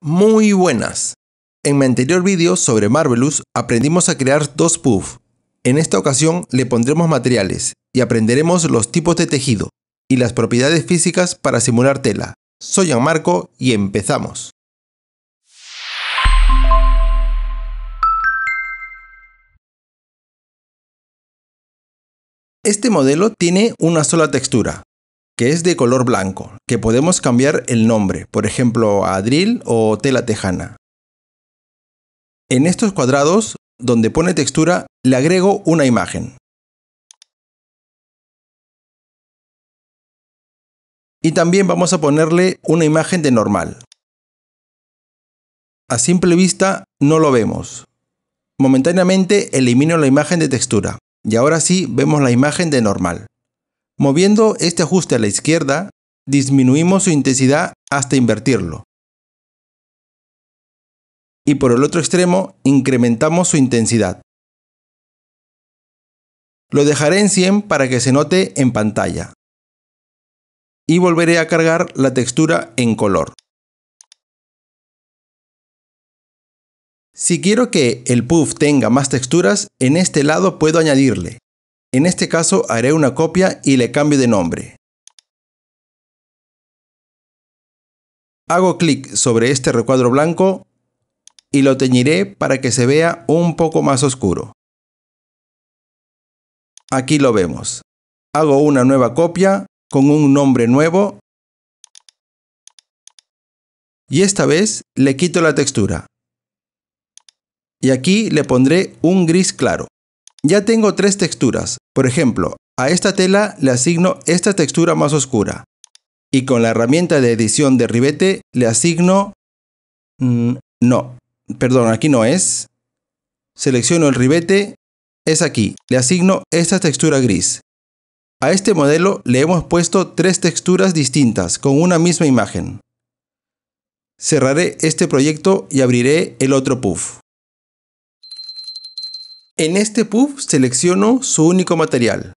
muy buenas. En mi anterior vídeo sobre Marvelous aprendimos a crear dos puffs. En esta ocasión le pondremos materiales y aprenderemos los tipos de tejido y las propiedades físicas para simular tela. Soy Marco y empezamos. Este modelo tiene una sola textura, que es de color blanco, que podemos cambiar el nombre, por ejemplo a drill o tela tejana. En estos cuadrados, donde pone textura, le agrego una imagen. Y también vamos a ponerle una imagen de normal. A simple vista no lo vemos. Momentáneamente elimino la imagen de textura y ahora sí vemos la imagen de normal. Moviendo este ajuste a la izquierda, disminuimos su intensidad hasta invertirlo. Y por el otro extremo, incrementamos su intensidad. Lo dejaré en 100 para que se note en pantalla. Y volveré a cargar la textura en color. Si quiero que el puff tenga más texturas, en este lado puedo añadirle en este caso haré una copia y le cambio de nombre. Hago clic sobre este recuadro blanco y lo teñiré para que se vea un poco más oscuro. Aquí lo vemos. Hago una nueva copia con un nombre nuevo y esta vez le quito la textura. Y aquí le pondré un gris claro. Ya tengo tres texturas. Por ejemplo, a esta tela le asigno esta textura más oscura. Y con la herramienta de edición de ribete le asigno... Mm, no, perdón, aquí no es. Selecciono el ribete. Es aquí. Le asigno esta textura gris. A este modelo le hemos puesto tres texturas distintas con una misma imagen. Cerraré este proyecto y abriré el otro puff. En este pub selecciono su único material.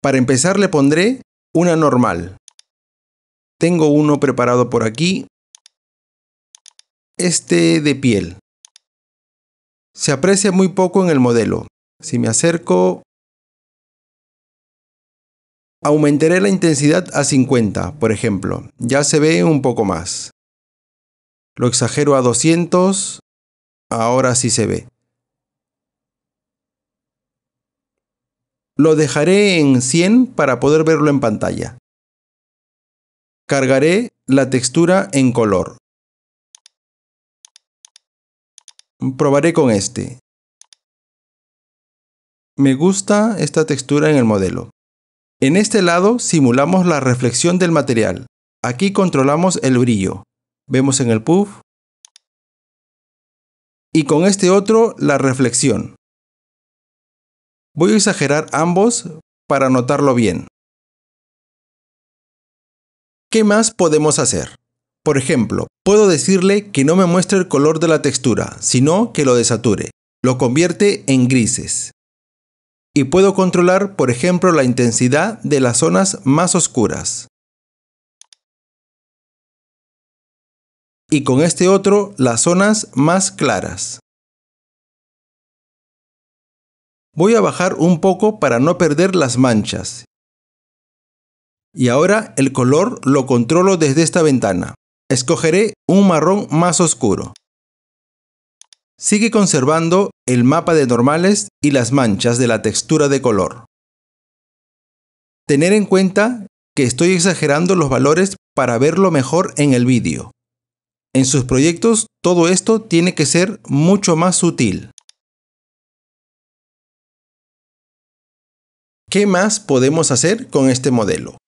Para empezar le pondré una normal. Tengo uno preparado por aquí. Este de piel. Se aprecia muy poco en el modelo. Si me acerco... Aumentaré la intensidad a 50, por ejemplo. Ya se ve un poco más. Lo exagero a 200. Ahora sí se ve. Lo dejaré en 100 para poder verlo en pantalla. Cargaré la textura en color. Probaré con este. Me gusta esta textura en el modelo. En este lado simulamos la reflexión del material. Aquí controlamos el brillo. Vemos en el puff. Y con este otro la reflexión. Voy a exagerar ambos para notarlo bien. ¿Qué más podemos hacer? Por ejemplo, puedo decirle que no me muestre el color de la textura, sino que lo desature. Lo convierte en grises. Y puedo controlar, por ejemplo, la intensidad de las zonas más oscuras. Y con este otro, las zonas más claras. Voy a bajar un poco para no perder las manchas. Y ahora el color lo controlo desde esta ventana. Escogeré un marrón más oscuro. Sigue conservando el mapa de normales y las manchas de la textura de color. Tener en cuenta que estoy exagerando los valores para verlo mejor en el vídeo. En sus proyectos todo esto tiene que ser mucho más sutil. ¿Qué más podemos hacer con este modelo?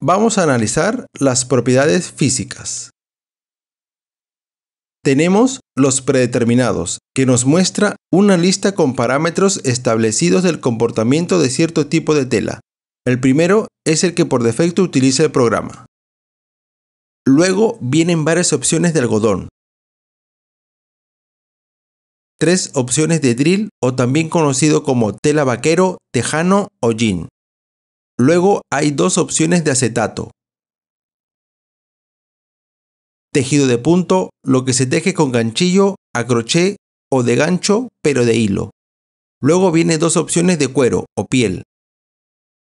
Vamos a analizar las propiedades físicas. Tenemos los predeterminados, que nos muestra una lista con parámetros establecidos del comportamiento de cierto tipo de tela. El primero es el que por defecto utiliza el programa. Luego vienen varias opciones de algodón, tres opciones de drill o también conocido como tela vaquero, tejano o jean. Luego hay dos opciones de acetato. Tejido de punto, lo que se teje con ganchillo, a crochet o de gancho, pero de hilo. Luego vienen dos opciones de cuero o piel.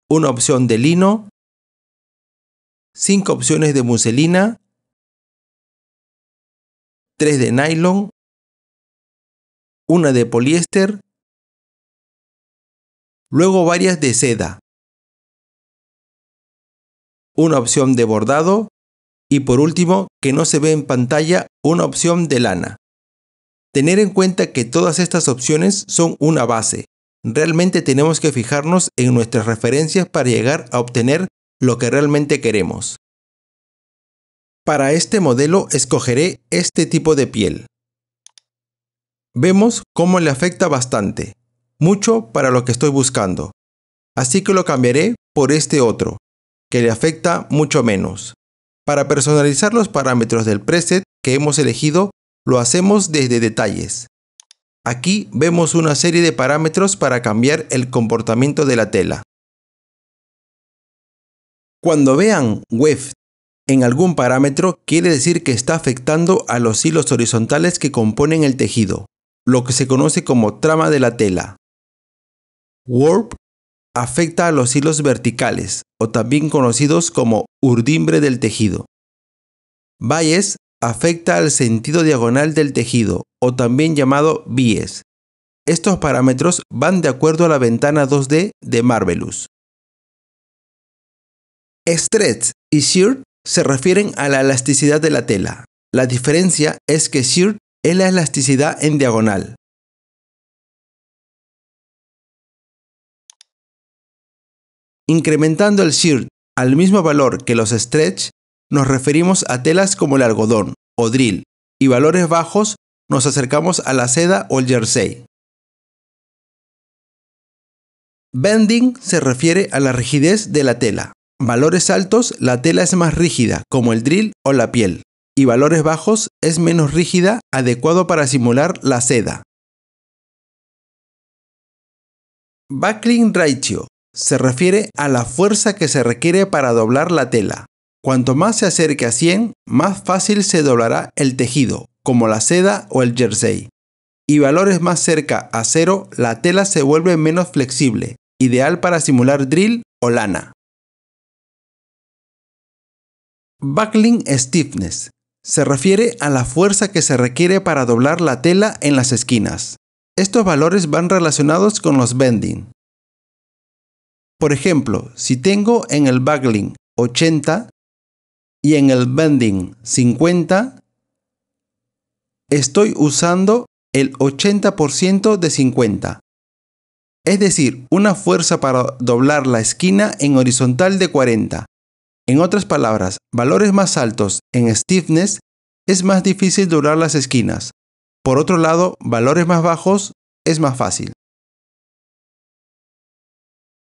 Una opción de lino, cinco opciones de muselina, tres de nylon una de poliéster, luego varias de seda, una opción de bordado y por último, que no se ve en pantalla, una opción de lana. Tener en cuenta que todas estas opciones son una base. Realmente tenemos que fijarnos en nuestras referencias para llegar a obtener lo que realmente queremos. Para este modelo escogeré este tipo de piel. Vemos cómo le afecta bastante, mucho para lo que estoy buscando. Así que lo cambiaré por este otro, que le afecta mucho menos. Para personalizar los parámetros del preset que hemos elegido, lo hacemos desde detalles. Aquí vemos una serie de parámetros para cambiar el comportamiento de la tela. Cuando vean WEFT en algún parámetro quiere decir que está afectando a los hilos horizontales que componen el tejido lo que se conoce como trama de la tela. Warp afecta a los hilos verticales, o también conocidos como urdimbre del tejido. Bias afecta al sentido diagonal del tejido, o también llamado bies. Estos parámetros van de acuerdo a la ventana 2D de Marvelous. Stretch y Shirt se refieren a la elasticidad de la tela. La diferencia es que Shirt es la elasticidad en diagonal. Incrementando el shear al mismo valor que los stretch, nos referimos a telas como el algodón o drill y valores bajos nos acercamos a la seda o el jersey. Bending se refiere a la rigidez de la tela. Valores altos, la tela es más rígida, como el drill o la piel y valores bajos es menos rígida, adecuado para simular la seda. Buckling ratio se refiere a la fuerza que se requiere para doblar la tela. Cuanto más se acerque a 100, más fácil se doblará el tejido, como la seda o el jersey. Y valores más cerca a 0, la tela se vuelve menos flexible, ideal para simular drill o lana. Buckling stiffness se refiere a la fuerza que se requiere para doblar la tela en las esquinas. Estos valores van relacionados con los bending. Por ejemplo, si tengo en el buckling 80 y en el bending 50, estoy usando el 80% de 50. Es decir, una fuerza para doblar la esquina en horizontal de 40 en otras palabras, valores más altos en stiffness es más difícil durar las esquinas. Por otro lado, valores más bajos es más fácil.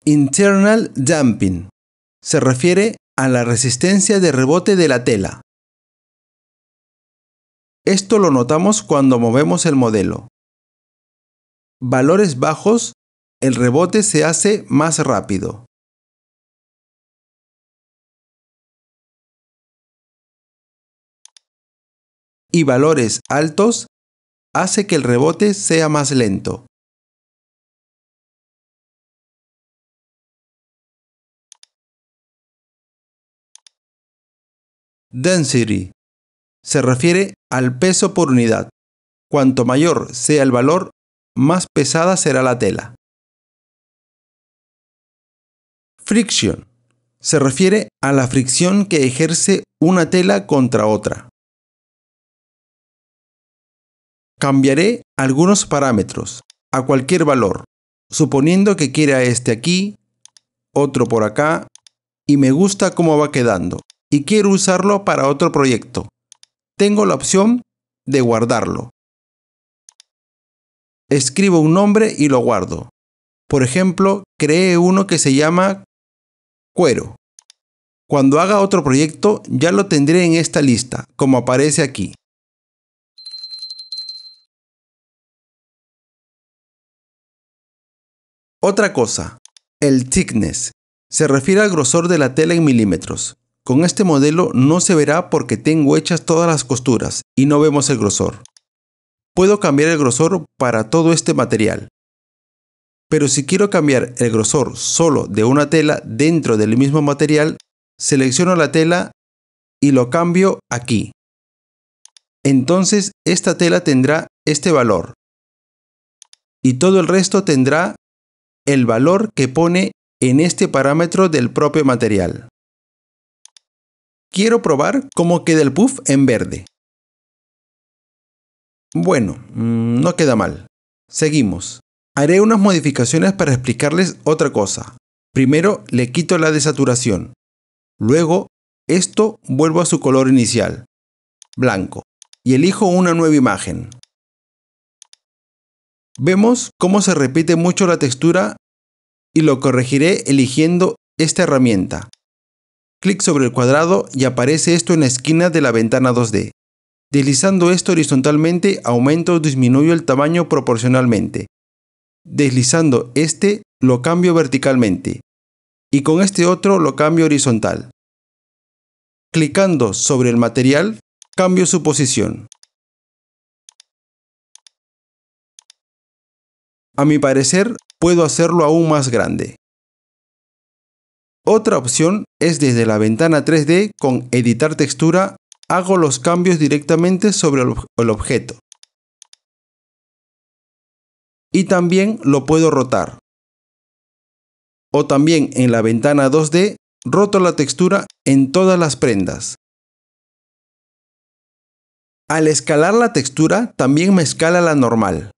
Internal Jumping, Se refiere a la resistencia de rebote de la tela. Esto lo notamos cuando movemos el modelo. Valores bajos, el rebote se hace más rápido. y valores altos hace que el rebote sea más lento. Density se refiere al peso por unidad. Cuanto mayor sea el valor, más pesada será la tela. Friction se refiere a la fricción que ejerce una tela contra otra. Cambiaré algunos parámetros a cualquier valor, suponiendo que quiera este aquí, otro por acá, y me gusta cómo va quedando, y quiero usarlo para otro proyecto. Tengo la opción de guardarlo. Escribo un nombre y lo guardo. Por ejemplo, creé uno que se llama cuero. Cuando haga otro proyecto ya lo tendré en esta lista, como aparece aquí. Otra cosa, el thickness se refiere al grosor de la tela en milímetros. Con este modelo no se verá porque tengo hechas todas las costuras y no vemos el grosor. Puedo cambiar el grosor para todo este material. Pero si quiero cambiar el grosor solo de una tela dentro del mismo material, selecciono la tela y lo cambio aquí. Entonces esta tela tendrá este valor. Y todo el resto tendrá el valor que pone en este parámetro del propio material. Quiero probar cómo queda el puff en verde. Bueno, mm, no queda mal. Seguimos. Haré unas modificaciones para explicarles otra cosa. Primero le quito la desaturación. Luego, esto vuelvo a su color inicial, blanco, y elijo una nueva imagen. Vemos cómo se repite mucho la textura y lo corregiré eligiendo esta herramienta. Clic sobre el cuadrado y aparece esto en la esquina de la ventana 2D. Deslizando esto horizontalmente aumento o disminuyo el tamaño proporcionalmente. Deslizando este lo cambio verticalmente y con este otro lo cambio horizontal. Clicando sobre el material cambio su posición. A mi parecer, puedo hacerlo aún más grande. Otra opción es desde la ventana 3D con editar textura, hago los cambios directamente sobre el objeto. Y también lo puedo rotar. O también en la ventana 2D, roto la textura en todas las prendas. Al escalar la textura, también me escala la normal.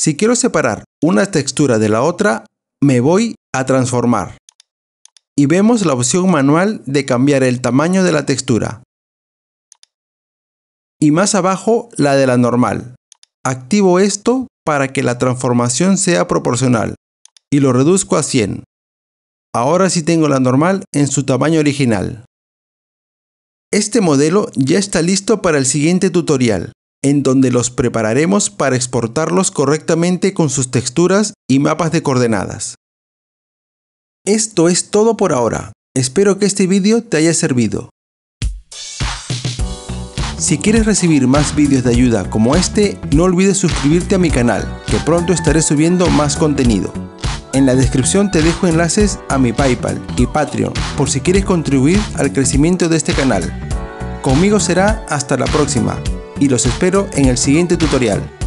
Si quiero separar una textura de la otra, me voy a transformar. Y vemos la opción manual de cambiar el tamaño de la textura. Y más abajo la de la normal. Activo esto para que la transformación sea proporcional. Y lo reduzco a 100. Ahora sí tengo la normal en su tamaño original. Este modelo ya está listo para el siguiente tutorial en donde los prepararemos para exportarlos correctamente con sus texturas y mapas de coordenadas. Esto es todo por ahora. Espero que este vídeo te haya servido. Si quieres recibir más vídeos de ayuda como este, no olvides suscribirte a mi canal, que pronto estaré subiendo más contenido. En la descripción te dejo enlaces a mi Paypal y Patreon por si quieres contribuir al crecimiento de este canal. Conmigo será hasta la próxima y los espero en el siguiente tutorial.